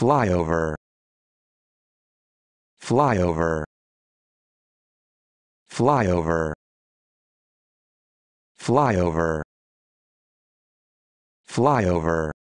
flyover flyover flyover flyover flyover